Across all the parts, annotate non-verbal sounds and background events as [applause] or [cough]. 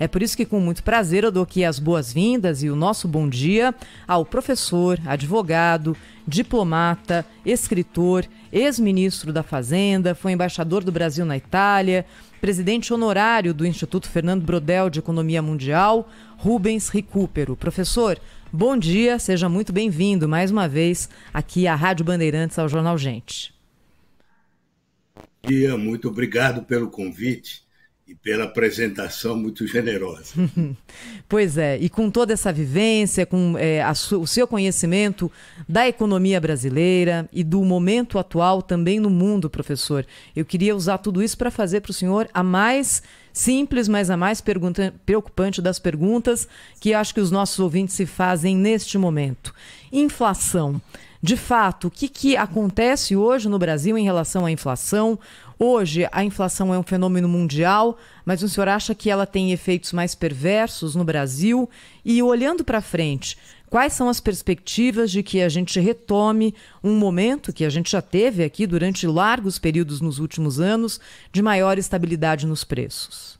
É por isso que, com muito prazer, eu dou aqui as boas-vindas e o nosso bom dia ao professor, advogado, diplomata, escritor, ex-ministro da Fazenda, foi embaixador do Brasil na Itália, presidente honorário do Instituto Fernando Brodel de Economia Mundial, Rubens Recupero. Professor, bom dia, seja muito bem-vindo mais uma vez aqui à Rádio Bandeirantes ao Jornal Gente. Bom dia, muito obrigado pelo convite e pela apresentação muito generosa. [laughs] pois é, e com toda essa vivência, com é, o seu conhecimento da economia brasileira e do momento atual também no mundo, professor, eu queria usar tudo isso para fazer para o senhor a mais simples, mas a mais pergunta, preocupante das perguntas que acho que os nossos ouvintes se fazem neste momento. Inflação de fato, o que, que acontece hoje no Brasil em relação à inflação? Hoje, a inflação é um fenômeno mundial, mas o senhor acha que ela tem efeitos mais perversos no Brasil? E olhando para frente, quais são as perspectivas de que a gente retome um momento que a gente já teve aqui durante largos períodos nos últimos anos de maior estabilidade nos preços?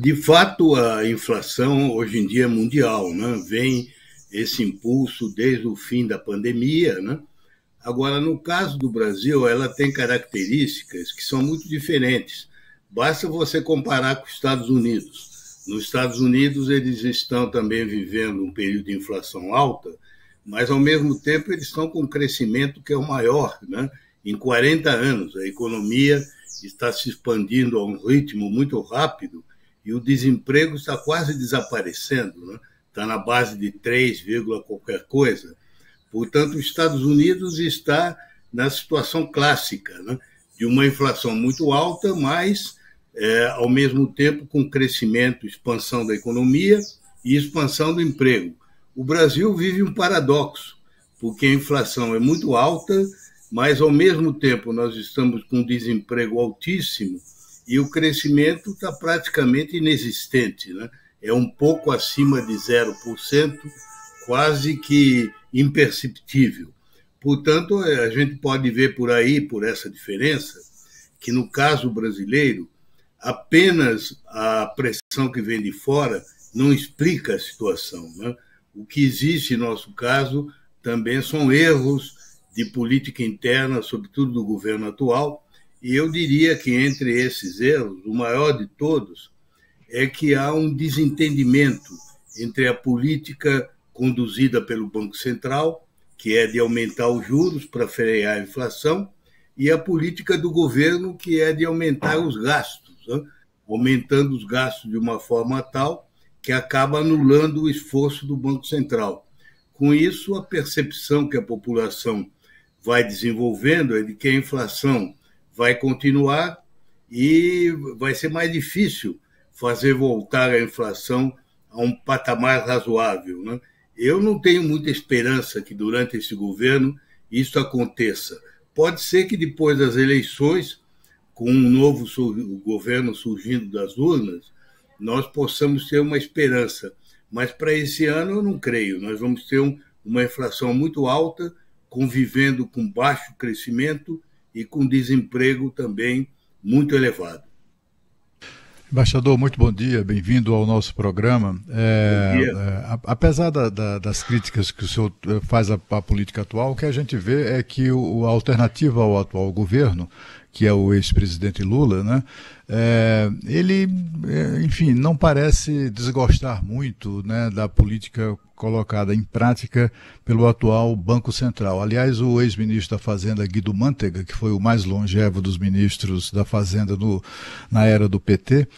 De fato, a inflação hoje em dia é mundial, né? vem esse impulso desde o fim da pandemia. Né? Agora, no caso do Brasil, ela tem características que são muito diferentes. Basta você comparar com os Estados Unidos. Nos Estados Unidos, eles estão também vivendo um período de inflação alta, mas, ao mesmo tempo, eles estão com um crescimento que é o maior né? em 40 anos. A economia está se expandindo a um ritmo muito rápido e o desemprego está quase desaparecendo. Né? está na base de 3, qualquer coisa. Portanto, os Estados Unidos está na situação clássica, né? de uma inflação muito alta, mas, é, ao mesmo tempo, com crescimento, expansão da economia e expansão do emprego. O Brasil vive um paradoxo, porque a inflação é muito alta, mas, ao mesmo tempo, nós estamos com um desemprego altíssimo e o crescimento está praticamente inexistente. Né? é um pouco acima de 0%, quase que imperceptível. Portanto, a gente pode ver por aí, por essa diferença, que no caso brasileiro, apenas a pressão que vem de fora não explica a situação. Né? O que existe, em nosso caso, também são erros de política interna, sobretudo do governo atual, e eu diria que entre esses erros, o maior de todos é que há um desentendimento entre a política conduzida pelo Banco Central, que é de aumentar os juros para frear a inflação, e a política do governo, que é de aumentar os gastos, né? aumentando os gastos de uma forma tal que acaba anulando o esforço do Banco Central. Com isso, a percepção que a população vai desenvolvendo é de que a inflação vai continuar e vai ser mais difícil fazer voltar a inflação a um patamar razoável. Né? Eu não tenho muita esperança que durante esse governo isso aconteça. Pode ser que depois das eleições, com um novo governo surgindo das urnas, nós possamos ter uma esperança. Mas para esse ano eu não creio. Nós vamos ter um, uma inflação muito alta, convivendo com baixo crescimento e com desemprego também muito elevado. Embaixador, muito bom dia, bem-vindo ao nosso programa. É, é, apesar da, da, das críticas que o senhor eh, faz à, à, política atual, o que a gente vê é que o, a alternativa ao atual governo, que é o ex-presidente Lula, né, é, ele, é, enfim, não parece desgostar muito né, da política colocada em prática pelo atual Banco Central. Aliás, o ex-ministro da Fazenda Guido Mantega, que foi o mais longevo dos ministros da Fazenda no, na era do PT,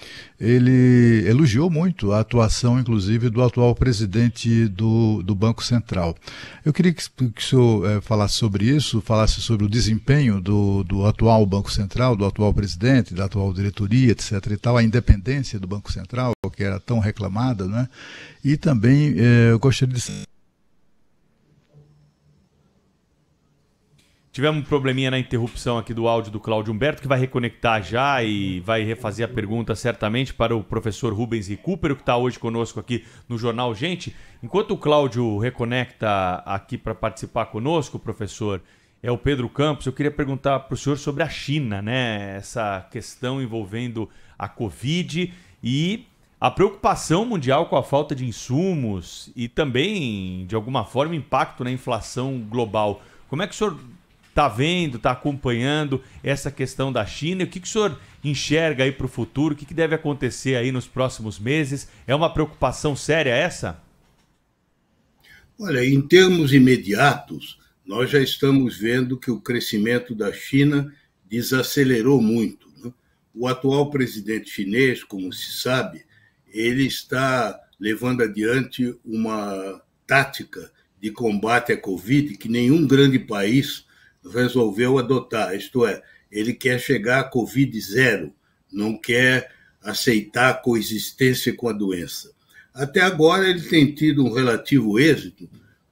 ele elogiou muito a atuação, inclusive, do atual presidente do, do Banco Central. Eu queria que, que o senhor é, falasse sobre isso, falasse sobre o desempenho do, do atual Banco Central, do atual presidente, da atual diretoria auditoria, etc. e tal, a independência do Banco Central, que era tão reclamada, né? E também eh, eu gostaria de Tivemos um probleminha na interrupção aqui do áudio do Cláudio Humberto, que vai reconectar já e vai refazer a pergunta certamente para o professor Rubens Recupero, que está hoje conosco aqui no Jornal Gente. Enquanto o Cláudio reconecta aqui para participar conosco, professor, é o Pedro Campos. Eu queria perguntar para o senhor sobre a China, né? Essa questão envolvendo a Covid e a preocupação mundial com a falta de insumos e também, de alguma forma, impacto na inflação global. Como é que o senhor está vendo, está acompanhando essa questão da China? O que, que o senhor enxerga aí para o futuro? O que, que deve acontecer aí nos próximos meses? É uma preocupação séria essa? Olha, em termos imediatos, nós já estamos vendo que o crescimento da China desacelerou muito. Né? O atual presidente chinês, como se sabe, ele está levando adiante uma tática de combate à Covid que nenhum grande país resolveu adotar. Isto é, ele quer chegar à Covid zero, não quer aceitar a coexistência com a doença. Até agora ele tem tido um relativo êxito,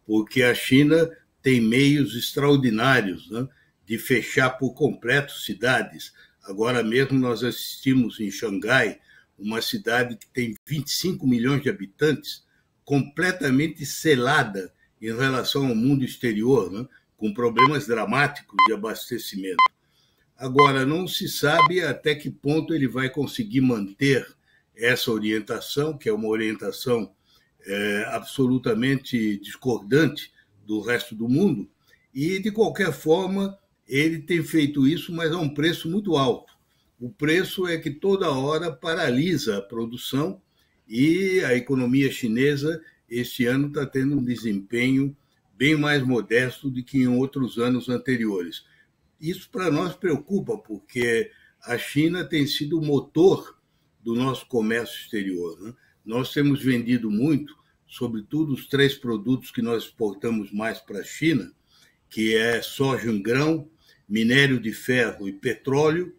porque a China tem meios extraordinários né, de fechar por completo cidades. Agora mesmo nós assistimos em Xangai, uma cidade que tem 25 milhões de habitantes, completamente selada em relação ao mundo exterior, né, com problemas dramáticos de abastecimento. Agora, não se sabe até que ponto ele vai conseguir manter essa orientação, que é uma orientação é, absolutamente discordante do resto do mundo. E, de qualquer forma, ele tem feito isso, mas a um preço muito alto. O preço é que toda hora paralisa a produção e a economia chinesa, este ano, está tendo um desempenho bem mais modesto do que em outros anos anteriores. Isso para nós preocupa, porque a China tem sido o motor do nosso comércio exterior. Né? Nós temos vendido muito, sobretudo os três produtos que nós exportamos mais para a China, que é soja em grão, minério de ferro e petróleo,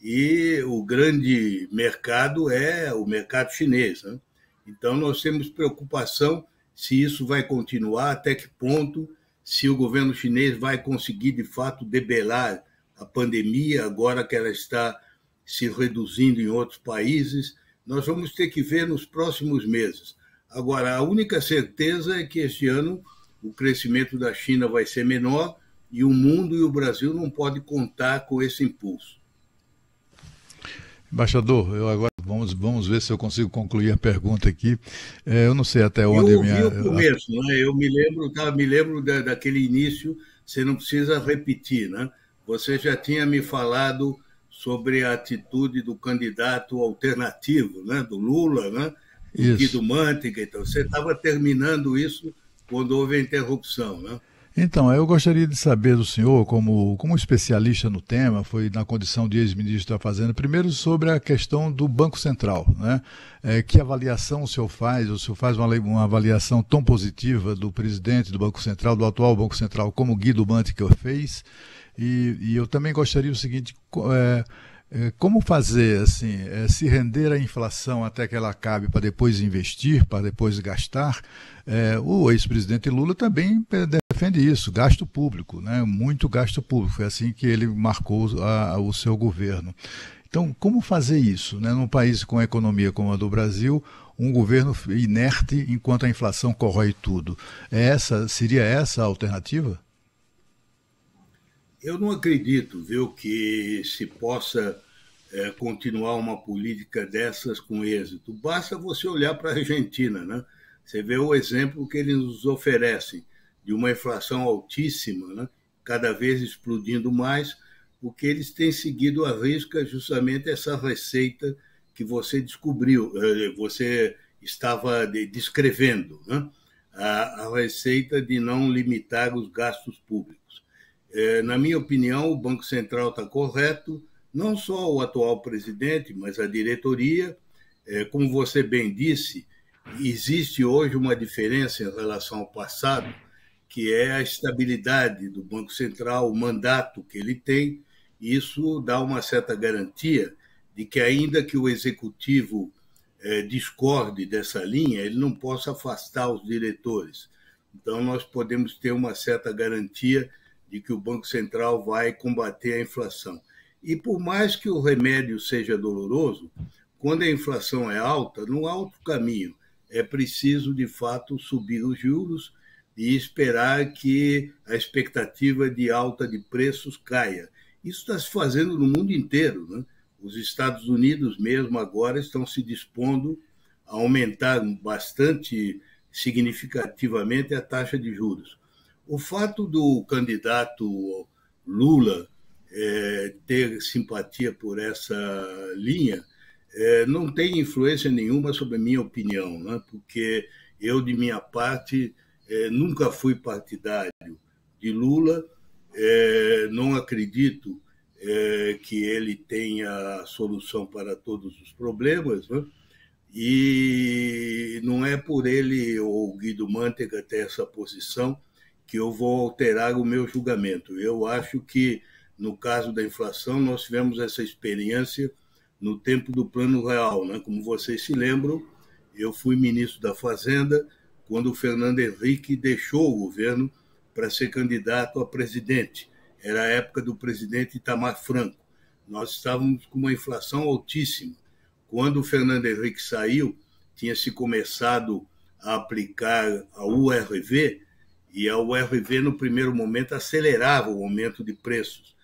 e o grande mercado é o mercado chinês. Né? Então, nós temos preocupação se isso vai continuar, até que ponto, se o governo chinês vai conseguir, de fato, debelar a pandemia, agora que ela está se reduzindo em outros países. Nós vamos ter que ver nos próximos meses. Agora, a única certeza é que este ano o crescimento da China vai ser menor e o mundo e o Brasil não podem contar com esse impulso. Embaixador, eu agora vamos, vamos ver se eu consigo concluir a pergunta aqui. É, eu não sei até onde eu minha. Eu começo, né? Eu me lembro, tá, me lembro da, daquele início. Você não precisa repetir, né? Você já tinha me falado sobre a atitude do candidato alternativo, né? Do Lula, né? isso. Guido Mantega. Então, você estava terminando isso quando houve a interrupção, né? Então, eu gostaria de saber do senhor, como, como especialista no tema, foi na condição de ex-ministro da Fazenda, primeiro sobre a questão do Banco Central. Né? É, que avaliação o senhor faz? O senhor faz uma, uma, avaliação tão positiva do presidente do Banco Central, do atual Banco Central, como Guido Mantica fez? E, e eu também gostaria o seguinte. É, é, como fazer, assim, é, se render à inflação até que ela acabe para depois investir, para depois gastar? É, o ex-presidente Lula também defende isso, gasto público, né? muito gasto público. Foi assim que ele marcou a, o seu governo. Então, como fazer isso? Né? Num país com a economia como a do Brasil, um governo inerte enquanto a inflação corrói tudo. É essa, seria essa a alternativa? Eu não acredito, viu, que se possa é, continuar uma política dessas com êxito. Basta você olhar para a Argentina, né? Você vê o exemplo que eles nos oferecem de uma inflação altíssima, né? cada vez explodindo mais, porque eles têm seguido a risca justamente essa receita que você descobriu, é, você estava descrevendo, né? a, a receita de não limitar os gastos públicos. É, na minha opinião, o Banco Central está correto, não só o atual presidente, mas a diretoria. É, como você bem disse, existe hoje uma diferença em relação ao passado, que é a estabilidade do Banco Central, o mandato que ele tem. Isso dá uma certa garantia de que, ainda que o executivo é, discorde dessa linha, ele não possa afastar os diretores. Então, nós podemos ter uma certa garantia de que o Banco Central vai combater a inflação. E por mais que o remédio seja doloroso, quando a inflação é alta, não há outro caminho. É preciso, de fato, subir os juros e esperar que a expectativa de alta de preços caia. Isso está se fazendo no mundo inteiro. Né? Os Estados Unidos, mesmo agora, estão se dispondo a aumentar bastante significativamente a taxa de juros. O fato do candidato Lula é, ter simpatia por essa linha é, não tem influência nenhuma sobre a minha opinião, né? porque eu, de minha parte, é, nunca fui partidário de Lula, é, não acredito é, que ele tenha solução para todos os problemas, né? e não é por ele ou Guido Mantega ter essa posição que eu vou alterar o meu julgamento. Eu acho que, no caso da inflação, nós tivemos essa experiência no tempo do Plano Real. Né? Como vocês se lembram, eu fui ministro da Fazenda quando o Fernando Henrique deixou o governo para ser candidato a presidente. Era a época do presidente Itamar Franco. Nós estávamos com uma inflação altíssima. Quando o Fernando Henrique saiu, tinha se começado a aplicar a URV, e a URV, no primeiro momento, acelerava o aumento de preços.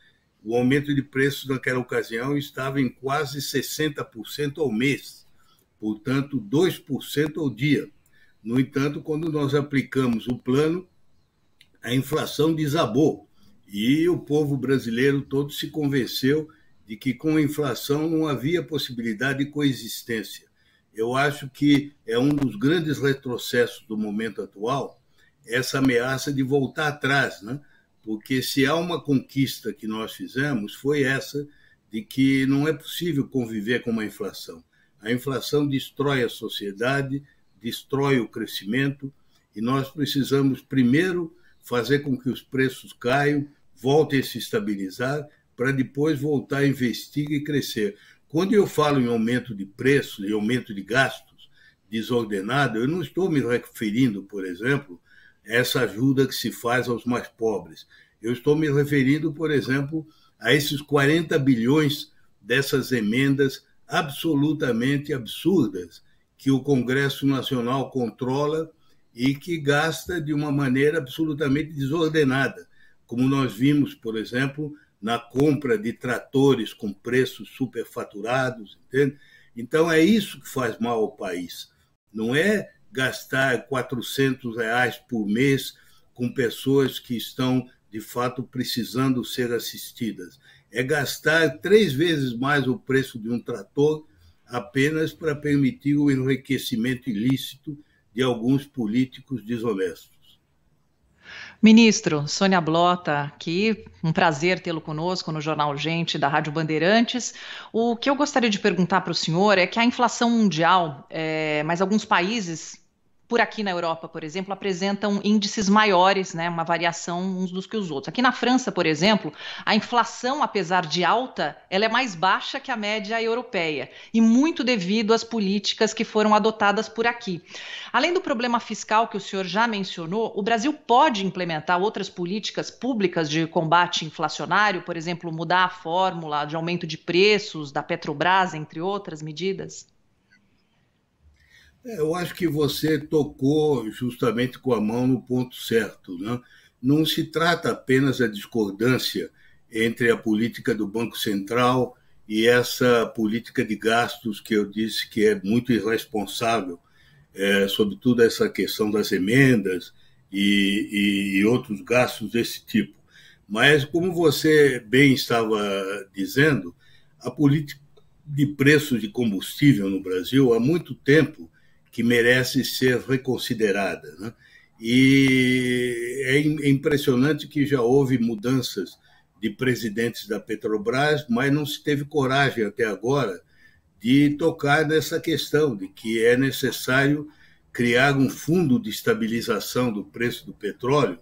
O aumento de preços naquela ocasião estava em quase 60% ao mês, portanto, 2% ao dia. No entanto, quando nós aplicamos o plano, a inflação desabou e o povo brasileiro todo se convenceu de que com a inflação não havia possibilidade de coexistência. Eu acho que é um dos grandes retrocessos do momento atual essa ameaça de voltar atrás, né? porque se há uma conquista que nós fizemos, foi essa de que não é possível conviver com uma inflação. A inflação destrói a sociedade, destrói o crescimento, e nós precisamos, primeiro, fazer com que os preços caiam, voltem a se estabilizar, para depois voltar a investir e crescer. Quando eu falo em aumento de preços e aumento de gastos desordenado, eu não estou me referindo, por exemplo, essa ajuda que se faz aos mais pobres. Eu estou me referindo, por exemplo, a esses 40 bilhões dessas emendas absolutamente absurdas que o Congresso Nacional controla e que gasta de uma maneira absolutamente desordenada, como nós vimos, por exemplo, na compra de tratores com preços superfaturados, entende? Então é isso que faz mal ao país. Não é gastar 400 reais por mês com pessoas que estão, de fato, precisando ser assistidas. É gastar três vezes mais o preço de um trator apenas para permitir o enriquecimento ilícito de alguns políticos desonestos. Ministro, Sônia Blota aqui, um prazer tê-lo conosco no Jornal Gente da Rádio Bandeirantes. O que eu gostaria de perguntar para o senhor é que a inflação mundial, é, mas alguns países por aqui na Europa, por exemplo, apresentam índices maiores, né, uma variação uns dos que os outros. Aqui na França, por exemplo, a inflação, apesar de alta, ela é mais baixa que a média europeia, e muito devido às políticas que foram adotadas por aqui. Além do problema fiscal que o senhor já mencionou, o Brasil pode implementar outras políticas públicas de combate inflacionário, por exemplo, mudar a fórmula de aumento de preços da Petrobras, entre outras medidas? É, eu acho que você tocou justamente com a mão no ponto certo. Né? Não se trata apenas da discordância entre a política do Banco Central e essa política de gastos que eu disse que é muito irresponsável, é, sobretudo essa questão das emendas e, e, e outros gastos desse tipo. Mas, como você bem estava dizendo, a política de preços de combustível no Brasil há muito tempo que merece ser reconsiderada. Né? E é, é impressionante que já houve mudanças de presidentes da Petrobras, mas não se teve coragem até agora de tocar nessa questão de que é necessário criar um fundo de estabilização do preço do petróleo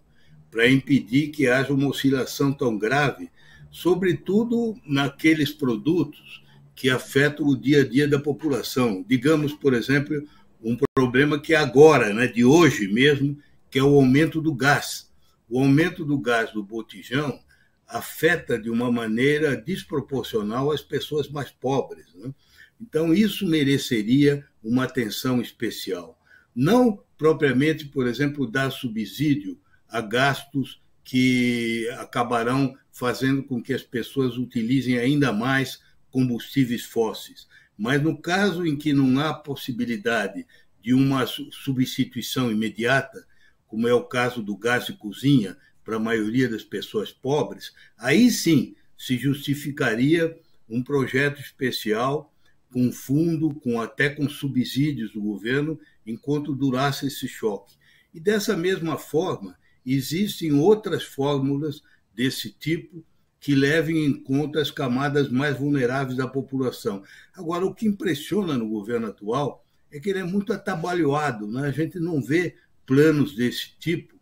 para impedir que haja uma oscilação tão grave, sobretudo naqueles produtos que afetam o dia a dia da população. Digamos, por exemplo, um problema que é agora, né, de hoje mesmo, que é o aumento do gás. O aumento do gás do botijão afeta de uma maneira desproporcional as pessoas mais pobres. Né? Então, isso mereceria uma atenção especial. Não propriamente, por exemplo, dar subsídio a gastos que acabarão fazendo com que as pessoas utilizem ainda mais combustíveis fósseis. Mas no caso em que não há possibilidade de uma substituição imediata, como é o caso do gás de cozinha para a maioria das pessoas pobres, aí sim se justificaria um projeto especial com fundo, com até com subsídios do governo, enquanto durasse esse choque. E dessa mesma forma, existem outras fórmulas desse tipo que levem em conta as camadas mais vulneráveis da população. Agora, o que impressiona no governo atual é que ele é muito atabalhoado, né? a gente não vê planos desse tipo,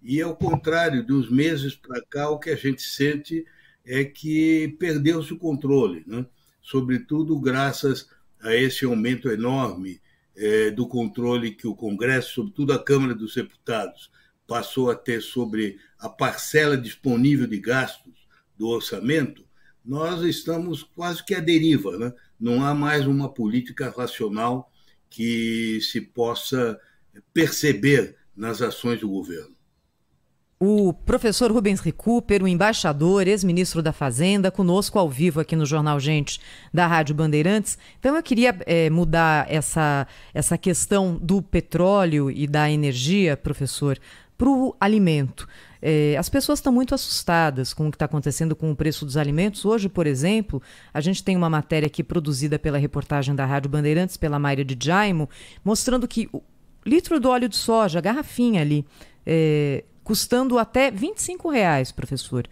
e ao contrário, de uns meses para cá, o que a gente sente é que perdeu-se o controle, né? sobretudo graças a esse aumento enorme é, do controle que o Congresso, sobretudo a Câmara dos Deputados, passou a ter sobre a parcela disponível de gastos do orçamento, nós estamos quase que à deriva. Né? Não há mais uma política racional que se possa perceber nas ações do governo. O professor Rubens Recupero, embaixador, ex-ministro da Fazenda, conosco ao vivo aqui no Jornal Gente da Rádio Bandeirantes. Então eu queria é, mudar essa, essa questão do petróleo e da energia, professor, para o alimento. É, as pessoas estão muito assustadas com o que está acontecendo com o preço dos alimentos. Hoje, por exemplo, a gente tem uma matéria aqui produzida pela reportagem da Rádio Bandeirantes, pela Maria de Jaimo, mostrando que o litro do óleo de soja, garrafinha ali, é, custando até 25 reais, professor.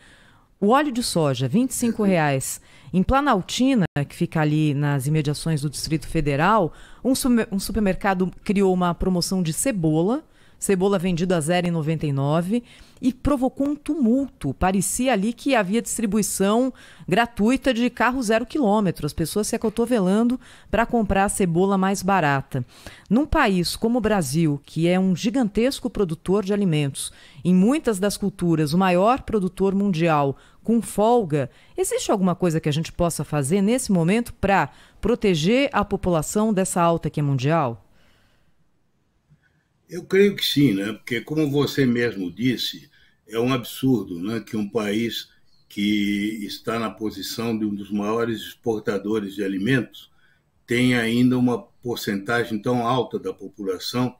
O óleo de soja, 25 reais. Em Planaltina, que fica ali nas imediações do Distrito Federal, um supermercado criou uma promoção de cebola Cebola vendida a 0,99 e provocou um tumulto. Parecia ali que havia distribuição gratuita de carro zero quilômetro, as pessoas se acotovelando para comprar a cebola mais barata. Num país como o Brasil, que é um gigantesco produtor de alimentos, em muitas das culturas o maior produtor mundial, com folga, existe alguma coisa que a gente possa fazer nesse momento para proteger a população dessa alta que é mundial? Eu creio que sim, né? porque, como você mesmo disse, é um absurdo né? que um país que está na posição de um dos maiores exportadores de alimentos tenha ainda uma porcentagem tão alta da população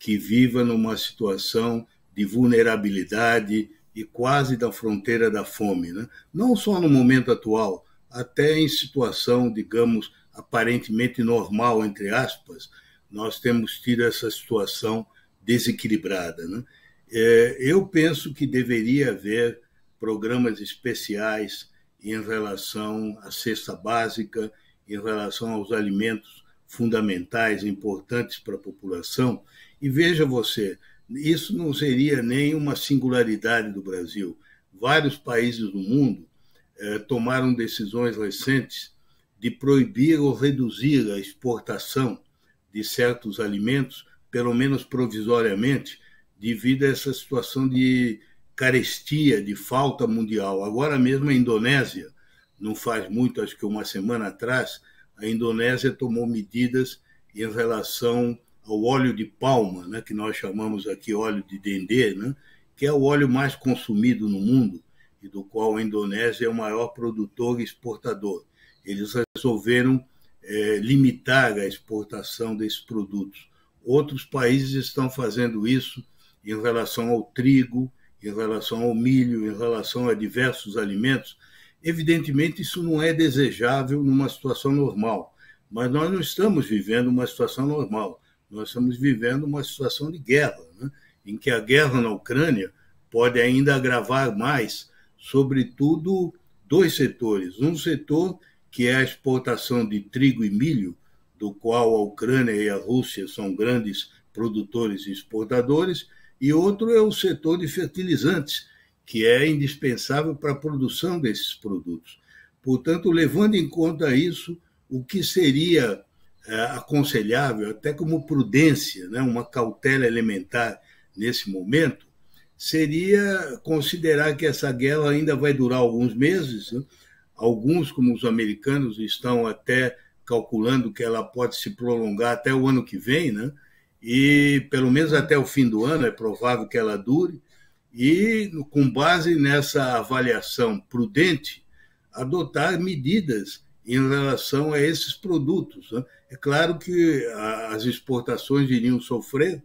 que viva numa situação de vulnerabilidade e quase da fronteira da fome. Né? Não só no momento atual, até em situação, digamos, aparentemente normal, entre aspas, nós temos tido essa situação desequilibrada. Né? É, eu penso que deveria haver programas especiais em relação à cesta básica, em relação aos alimentos fundamentais importantes para a população. E veja você, isso não seria nem uma singularidade do Brasil. Vários países do mundo eh, tomaram decisões recentes de proibir ou reduzir a exportação de certos alimentos, pelo menos provisoriamente, devido a essa situação de carestia, de falta mundial. Agora mesmo a Indonésia, não faz muito, acho que uma semana atrás, a Indonésia tomou medidas em relação ao óleo de palma, né, que nós chamamos aqui óleo de dendê, né, que é o óleo mais consumido no mundo e do qual a Indonésia é o maior produtor e exportador. Eles resolveram é, limitar a exportação desses produtos. Outros países estão fazendo isso em relação ao trigo, em relação ao milho, em relação a diversos alimentos. Evidentemente, isso não é desejável numa situação normal, mas nós não estamos vivendo uma situação normal. Nós estamos vivendo uma situação de guerra, né? em que a guerra na Ucrânia pode ainda agravar mais, sobretudo, dois setores. Um setor que é a exportação de trigo e milho, do qual a Ucrânia e a Rússia são grandes produtores e exportadores, e outro é o setor de fertilizantes, que é indispensável para a produção desses produtos. Portanto, levando em conta isso, o que seria é, aconselhável, até como prudência, né, uma cautela elementar nesse momento, seria considerar que essa guerra ainda vai durar alguns meses, né, Alguns, como os americanos, estão até calculando que ela pode se prolongar até o ano que vem, né? E pelo menos uhum. até o fim do ano é provável que ela dure. E com base nessa avaliação prudente, adotar medidas em relação a esses produtos. Né? É claro que as exportações iriam sofrer,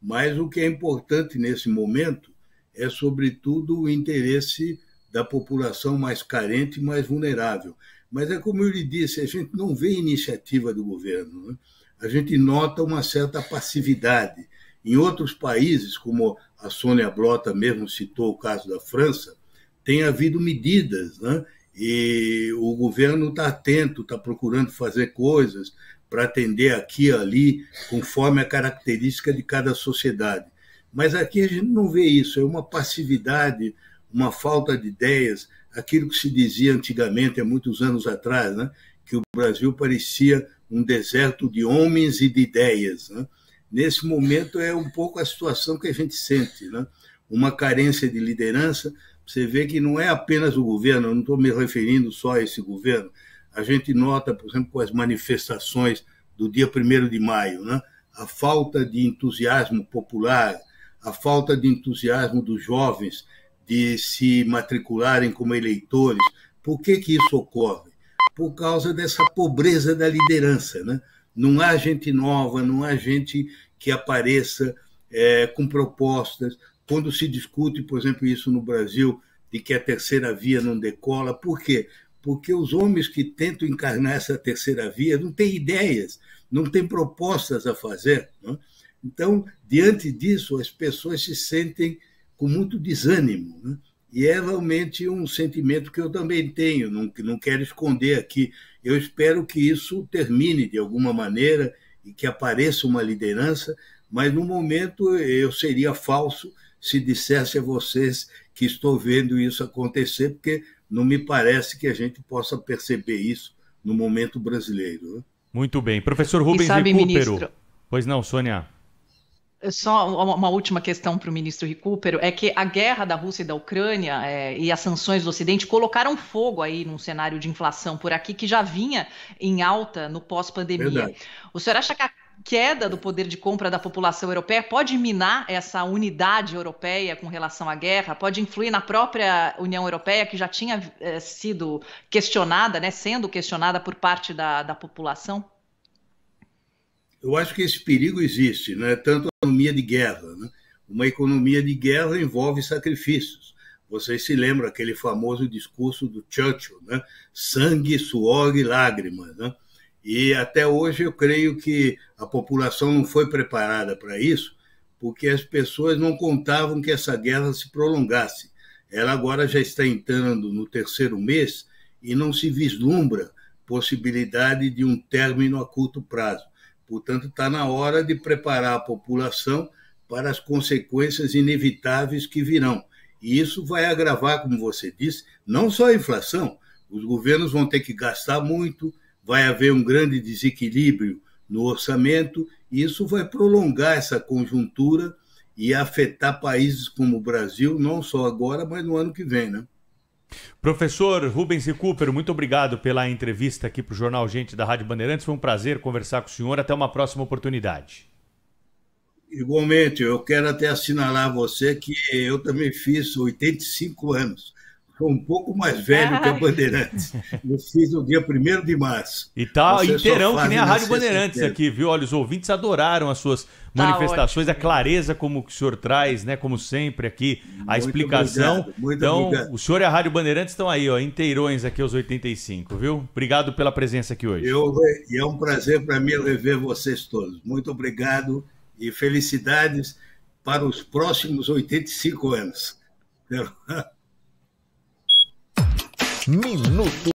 mas o que é importante nesse momento é, sobretudo, o interesse da população mais carente e mais vulnerável. Mas é como eu lhe disse, a gente não vê iniciativa do governo. Né? A gente nota uma certa passividade. Em outros países, como a Sônia Blota mesmo citou o caso da França, tem havido medidas, né? e o governo está atento, está procurando fazer coisas para atender aqui e ali, conforme a característica de cada sociedade. Mas aqui a gente não vê isso, é uma passividade uma falta de ideias, aquilo que se dizia antigamente, há muitos anos atrás, né? que o Brasil parecia um deserto de homens e de ideias. Né? Nesse momento é um pouco a situação que a gente sente, né? uma carência de liderança. Você vê que não é apenas o governo, eu não estou me referindo só a esse governo. A gente nota, por exemplo, com as manifestações do dia 1 de maio, né? a falta de entusiasmo popular, a falta de entusiasmo dos jovens de se matricularem como eleitores. Por que, que isso ocorre? Por causa dessa pobreza da liderança. Né? Não há gente nova, não há gente que apareça é, com propostas. Quando se discute, por exemplo, isso no Brasil, de que a terceira via não decola, por quê? Porque os homens que tentam encarnar essa terceira via não têm ideias, não têm propostas a fazer. Né? Então, diante disso, as pessoas se sentem com muito desânimo. Né? E é realmente um sentimento que eu também tenho, não, não quero esconder aqui. Eu espero que isso termine de alguma maneira e que apareça uma liderança, mas no momento eu seria falso se dissesse a vocês que estou vendo isso acontecer, porque não me parece que a gente possa perceber isso no momento brasileiro. Né? Muito bem. Professor Rubens e sabe, Ministro... Pois não, Sônia. Só uma última questão para o ministro Recupero, é que a guerra da Rússia e da Ucrânia é, e as sanções do Ocidente colocaram fogo aí num cenário de inflação por aqui que já vinha em alta no pós-pandemia. O senhor acha que a queda do poder de compra da população europeia pode minar essa unidade europeia com relação à guerra? Pode influir na própria União Europeia, que já tinha é, sido questionada, né, sendo questionada por parte da, da população? Eu acho que esse perigo existe, né? tanto a economia de guerra. Né? Uma economia de guerra envolve sacrifícios. Vocês se lembram aquele famoso discurso do Churchill, né? sangue, suor e lágrimas. Né? E até hoje eu creio que a população não foi preparada para isso, porque as pessoas não contavam que essa guerra se prolongasse. Ela agora já está entrando no terceiro mês e não se vislumbra possibilidade de um término a curto prazo. Portanto, está na hora de preparar a população para as consequências inevitáveis que virão. E isso vai agravar, como você disse, não só a inflação, os governos vão ter que gastar muito, vai haver um grande desequilíbrio no orçamento, e isso vai prolongar essa conjuntura e afetar países como o Brasil, não só agora, mas no ano que vem, né? Professor Rubens e muito obrigado pela entrevista aqui para o Jornal Gente da Rádio Bandeirantes. Foi um prazer conversar com o senhor. Até uma próxima oportunidade. Igualmente, eu quero até assinalar a você que eu também fiz 85 anos um pouco mais velho Ai. que a Bandeirantes. Eu fiz no dia 1 de março. E tá Você inteirão que nem a Rádio Bandeirantes aqui, viu? Olha, os ouvintes adoraram as suas tá manifestações, ótimo. a clareza como o senhor traz, né? Como sempre aqui, a muito explicação. Obrigado, muito então, obrigado. o senhor e a Rádio Bandeirantes estão aí, ó, inteirões aqui aos 85, viu? Obrigado pela presença aqui hoje. Eu, e é um prazer para mim rever vocês todos. Muito obrigado e felicidades para os próximos 85 anos. [laughs] Minuto